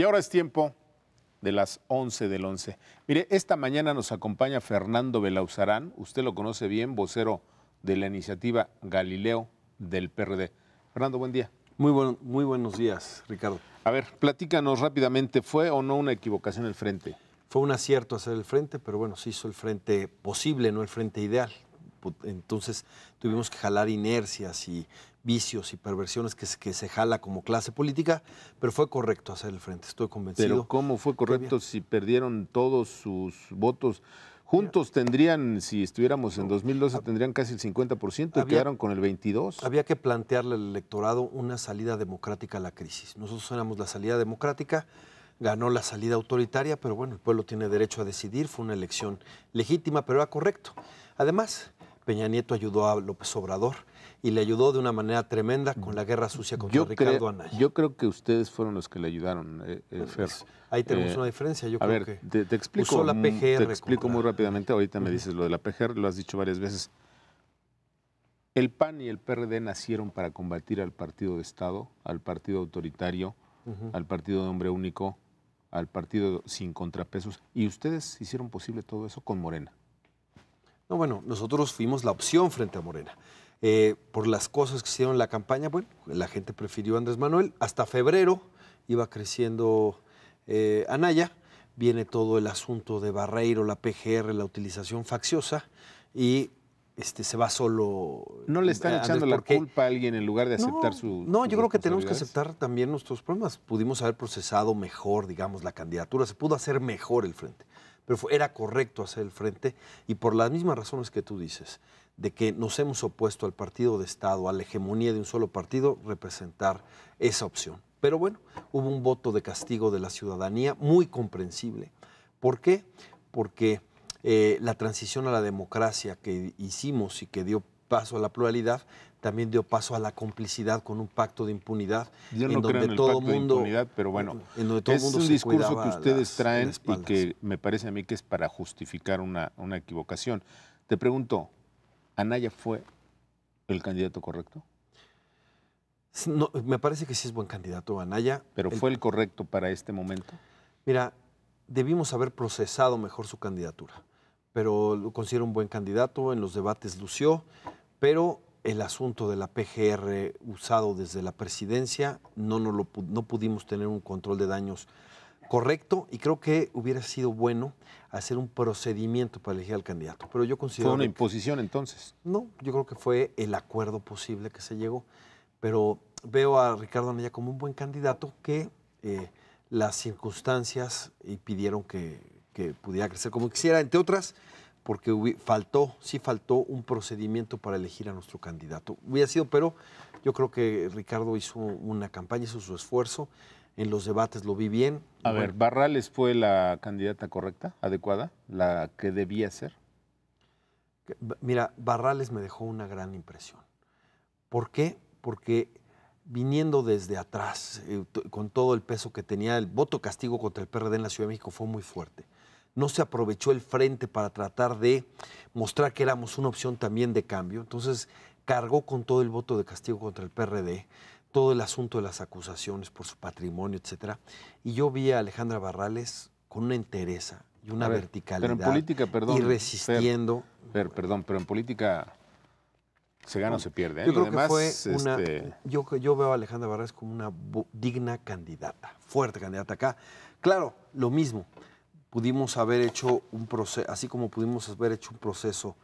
Y ahora es tiempo de las 11 del 11. Mire, esta mañana nos acompaña Fernando Belauzarán, usted lo conoce bien, vocero de la iniciativa Galileo del PRD. Fernando, buen día. Muy, muy buenos días, Ricardo. A ver, platícanos rápidamente, ¿fue o no una equivocación el frente? Fue un acierto hacer el frente, pero bueno, se hizo el frente posible, no el frente ideal. Entonces tuvimos que jalar inercias y vicios y perversiones que se, jala como clase política, pero fue correcto hacer el frente, estoy convencido. Pero ¿cómo fue correcto si perdieron todos sus votos? Juntos tendrían, si estuviéramos en 2012, tendrían casi el 50% y quedaron con el 22%. Había que plantearle al electorado una salida democrática a la crisis. Nosotros éramos la salida democrática, ganó la salida autoritaria, pero bueno, el pueblo tiene derecho a decidir, fue una elección legítima, pero era correcto. Además, Peña Nieto ayudó a López Obrador y le ayudó de una manera tremenda con la guerra sucia contra Ricardo creo, Anaya. Yo creo que ustedes fueron los que le ayudaron, eh, eh, pues, ahí tenemos eh, una diferencia, yo a ver, te, explico, mm, Te explico muy rápidamente, ahorita me dices lo de la PGR, lo has dicho varias veces. El PAN y el PRD nacieron para combatir al partido de Estado, al partido autoritario, al partido de hombre único, al partido sin contrapesos. Y ustedes hicieron posible todo eso con Morena. No, bueno, nosotros fuimos la opción frente a Morena. Eh, por las cosas que hicieron en la campaña, bueno, la gente prefirió a Andrés Manuel. Hasta febrero iba creciendo eh, Anaya. Viene todo el asunto de Barreiro, la PGR, la utilización facciosa y este, se va solo. ¿No le están echando la culpa a alguien en lugar de aceptar su.? No, yo creo que tenemos que aceptar también nuestros problemas. Pudimos haber procesado mejor, digamos, la candidatura, se pudo hacer mejor el frente, pero era correcto hacer el frente y por las mismas razones que tú dices de que nos hemos opuesto al partido de Estado, a la hegemonía de un solo partido, representar esa opción. Pero bueno, hubo un voto de castigo de la ciudadanía muy comprensible. ¿Por qué? Porque eh, la transición a la democracia que hicimos y que dio paso a la pluralidad también dio paso a la complicidad con un pacto de impunidad Yo en no creo en el todo pacto mundo de impunidad, pero bueno, es un discurso que ustedes traen y que me parece a mí que es para justificar una, una equivocación. Te pregunto, Anaya fue el candidato correcto. me parece que sí es buen candidato Anaya. ¿Pero fue el correcto para este momento? Mira, debimos haber procesado mejor su candidatura, pero lo considero un buen candidato, en los debates lució, pero el asunto de la PGR usado desde la presidencia, no, no pudimos tener un control de daños correcto y creo que hubiera sido bueno hacer un procedimiento para elegir al candidato. Pero yo considero. ¿Fue una imposición entonces? No, yo creo que fue el acuerdo posible que se llegó. Pero veo a Ricardo Anaya como un buen candidato que eh, las circunstancias impidieron que, que, pudiera crecer como quisiera, entre otras, porque faltó, sí faltó un procedimiento para elegir a nuestro candidato. Hubiera sido, pero yo creo que Ricardo hizo una campaña, hizo su esfuerzo en los debates lo vi bien. A ver, ¿Barrales fue la candidata correcta, adecuada, la que debía ser? Mira, Barrales me dejó una gran impresión. ¿Por qué? Porque viniendo desde atrás, eh, con todo el peso que tenía, el voto castigo contra el PRD en la Ciudad de México fue muy fuerte. No se aprovechó el frente para tratar de mostrar que éramos una opción también de cambio. Entonces, cargó con todo el voto de castigo contra el PRD todo el asunto de las acusaciones por su patrimonio, etcétera. Y yo vi a Alejandra Barrales con una entereza y una verticalidad. Pero en política, perdón. Y resistiendo. perdón, pero en política se gana o se pierde. ¿eh? Yo creo que fue una, este yo, yo, veo a Alejandra Barrales como una digna candidata, fuerte candidata acá. Claro, lo mismo. Pudimos haber hecho un proceso, así como pudimos haber hecho un proceso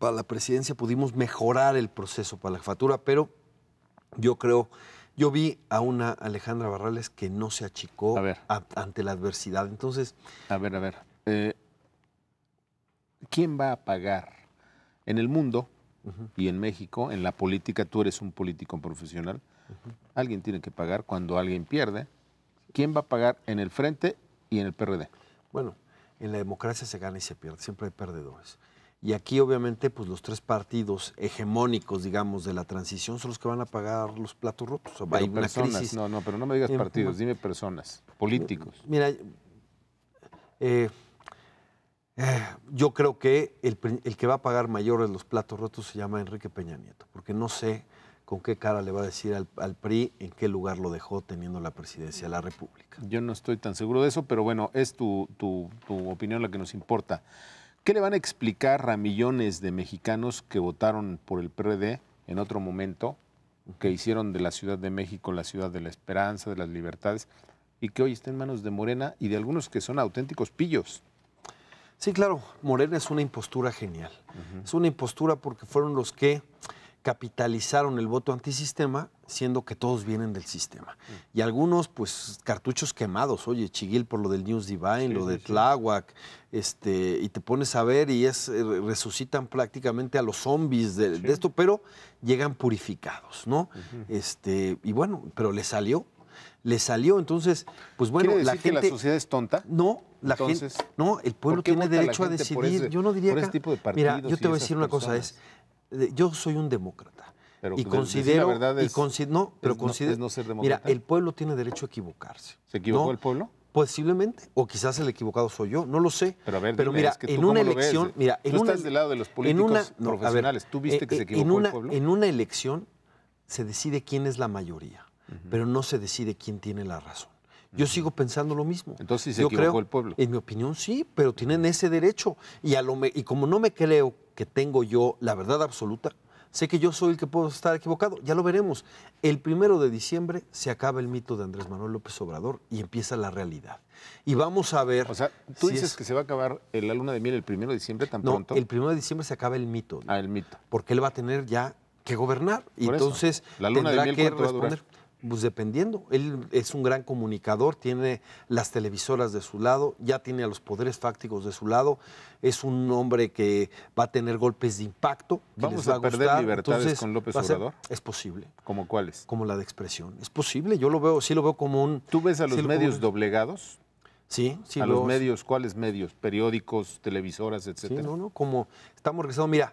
para la presidencia, pudimos mejorar el proceso para la jefatura, pero yo creo, yo vi a una Alejandra Barrales que no se achicó ante la adversidad. Entonces. A ver, a ver. Eh, ¿Quién va a pagar en el mundo y en México, en la política? Tú eres un político profesional. Alguien tiene que pagar cuando alguien pierde. ¿Quién va a pagar en el frente y en el PRD? Bueno, en la democracia se gana y se pierde, siempre hay perdedores. Y aquí obviamente pues los tres partidos hegemónicos, digamos, de la transición son los que van a pagar los platos rotos. Pero No, no, pero no me digas partidos, dime personas, políticos. Mira, eh, eh, yo creo que el, que va a pagar mayores los platos rotos se llama Enrique Peña Nieto, porque no sé con qué cara le va a decir al, PRI en qué lugar lo dejó teniendo la presidencia de la República. Yo no estoy tan seguro de eso, pero bueno, es tu, tu opinión la que nos importa. ¿Qué le van a explicar a millones de mexicanos que votaron por el PRD en otro momento, que hicieron de la Ciudad de México la ciudad de la esperanza, de las libertades, y que hoy está en manos de Morena y de algunos que son auténticos pillos? Sí, claro, Morena es una impostura genial. Es una impostura porque fueron los que capitalizaron el voto antisistema, siendo que todos vienen del sistema. Mm. Y algunos, pues, cartuchos quemados, oye, Chiguil por lo del News Divine, lo de Tláhuac, este, y te pones a ver y es, eh, resucitan prácticamente a los zombies de, esto, pero llegan purificados, ¿no? este, y bueno, pero le salió, le salió. Entonces, pues bueno, la gente. que la sociedad es tonta? No, la gente. No, el pueblo tiene derecho a decidir. yo no diría que. Mira, yo te voy a decir una cosa: es yo soy un demócrata. y considero, verdad no, pero considero, Mira, el pueblo tiene derecho a equivocarse. ¿Se equivocó el pueblo? Posiblemente, o quizás el equivocado soy yo, no lo sé. Pero, a ver, mira, en una elección, eh. mira, en tú una, estás del lado de los políticos profesionales. ¿Tú viste que se eh, equivocó el pueblo? En una elección se decide quién es la mayoría, pero no se decide quién tiene la razón. Yo sigo pensando lo mismo. Entonces, ¿se Yo equivocó creo, el pueblo? En mi opinión, sí, pero tienen ese derecho. Y, a lo y como no me creo que tengo yo la verdad absoluta, sé que yo soy el que puedo estar equivocado. Ya lo veremos. El primero de diciembre se acaba el mito de Andrés Manuel López Obrador y empieza la realidad. Y vamos a ver. O sea, tú dices que se va a acabar la luna de miel el primero de diciembre tan no, El primero de diciembre se acaba el mito. Ah, el mito. Porque él va a tener ya que gobernar. y entonces tendrá que responder. Pues dependiendo, él es un gran comunicador, tiene las televisoras de su lado, ya tiene a los poderes fácticos de su lado, es un hombre que va a tener golpes de impacto. Vamos va a, perder libertades con López Obrador. es posible. ¿Como cuáles? Como la de expresión. Es posible, yo lo veo, sí lo veo como un. ¿Tú ves a los medios doblegados? Sí, sí. ¿A los, medios? ¿Cuáles medios? Periódicos, televisoras, etcétera. Sí, no, no, como estamos regresando, mira,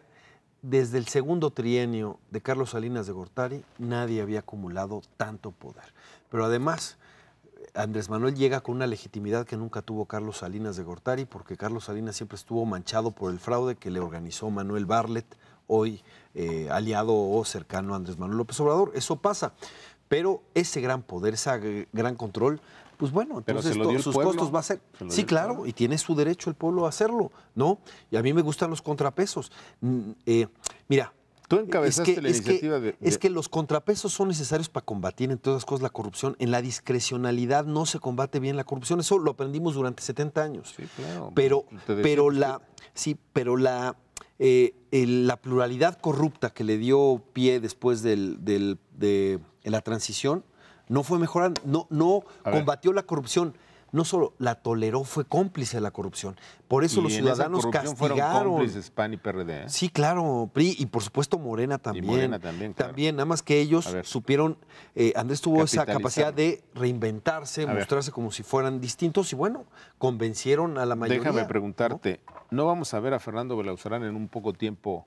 desde el segundo trienio de Carlos Salinas de Gortari, nadie había acumulado tanto poder. Pero además, Andrés Manuel llega con una legitimidad que nunca tuvo Carlos Salinas de Gortari, porque Carlos Salinas siempre estuvo manchado por el fraude que le organizó Manuel Barlet, hoy eh, aliado o cercano a Andrés Manuel López Obrador. Eso pasa. Pero ese gran poder, ese gran control, pues bueno, entonces sus costos va a ser. Sí, claro, y tiene su derecho el pueblo a hacerlo, ¿no? Y a mí me gustan los contrapesos. Mm, eh, mira, Tú es que, es que, los contrapesos son necesarios para combatir, en todas las cosas, la corrupción. En la discrecionalidad no se combate bien la corrupción. Eso lo aprendimos durante 70 años. Sí, claro. Pero, pero la. Sí, pero la. Eh, la pluralidad corrupta que le dio pie después del, de la transición no fue mejorando, no, no combatió la corrupción. No solo la toleró, fue cómplice de la corrupción. Por eso los ciudadanos castigaron. cómplices PAN y PRD. ¿eh? Sí, claro, PRI y por supuesto Morena también. Morena también, claro. También, nada más que ellos supieron, eh, Andrés tuvo esa capacidad de reinventarse, mostrarse como si fueran distintos y bueno, convencieron a la mayoría. Déjame preguntarte, ¿no, vamos a ver a Fernando Belauzarán en un poco tiempo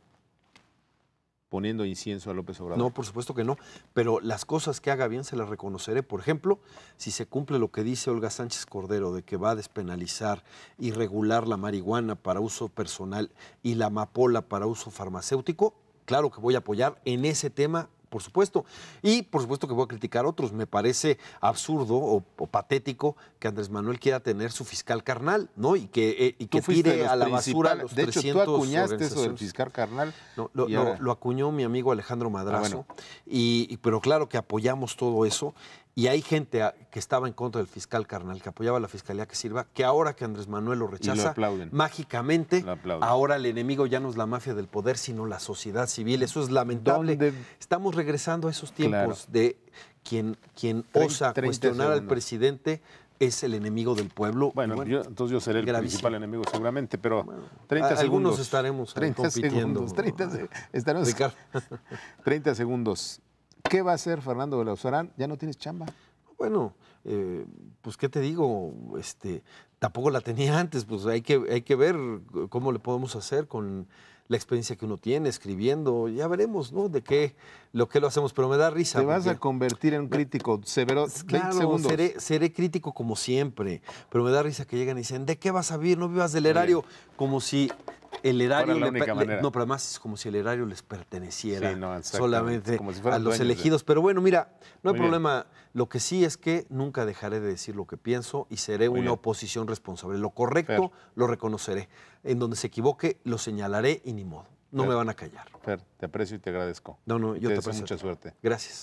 poniendo incienso a López Obrador. No, por supuesto que no, pero las cosas que haga bien se las reconoceré. Por ejemplo, si se cumple lo que dice Olga Sánchez Cordero de que va a despenalizar y regular la marihuana para uso personal y la amapola para uso farmacéutico, claro que voy a apoyar en ese tema por supuesto. Y por supuesto que voy a criticar otros. Me parece absurdo o, patético que Andrés Manuel quiera tener su fiscal carnal, ¿no? Y que, eh, que tire a la basura los De hecho, tú acuñaste eso del fiscal carnal. lo, acuñó mi amigo Alejandro ah, Madrazo. y, pero claro que apoyamos todo eso. Y hay gente ah, que estaba en contra del fiscal carnal, que apoyaba a la fiscalía que sirva, que ahora que Andrés Manuel lo rechaza, mágicamente, ahora el enemigo ya no es la mafia del poder, sino la sociedad civil. Eso es lamentable. Estamos regresando a esos tiempos de quien, quien osa cuestionar al presidente es el enemigo del pueblo. Bueno, entonces yo seré el principal enemigo seguramente, pero 30 segundos. Algunos estaremos 30 compitiendo. 30, 30 segundos. ¿Qué va a hacer Fernando Belauzarán? Ya no tienes chamba. Bueno, eh, pues qué te digo, este, tampoco la tenía antes, pues hay que, hay que ver cómo le podemos hacer con la experiencia que uno tiene escribiendo, ya veremos, ¿no? De qué, lo que lo hacemos, pero me da risa. Te vas a convertir en crítico severo. Claro, seré, seré, crítico como siempre, pero me da risa que llegan y dicen, ¿de qué vas a vivir? No vivas del erario, como si el erario no, pero además es como si el erario les perteneciera solamente a los elegidos. Pero bueno, mira, no hay problema. Lo que sí es que nunca dejaré de decir lo que pienso y seré una oposición responsable. Lo correcto lo reconoceré. En donde se equivoque lo señalaré y ni modo. No me van a callar. te aprecio y te agradezco. No, no, yo te, te aprecio. Mucha suerte. Gracias.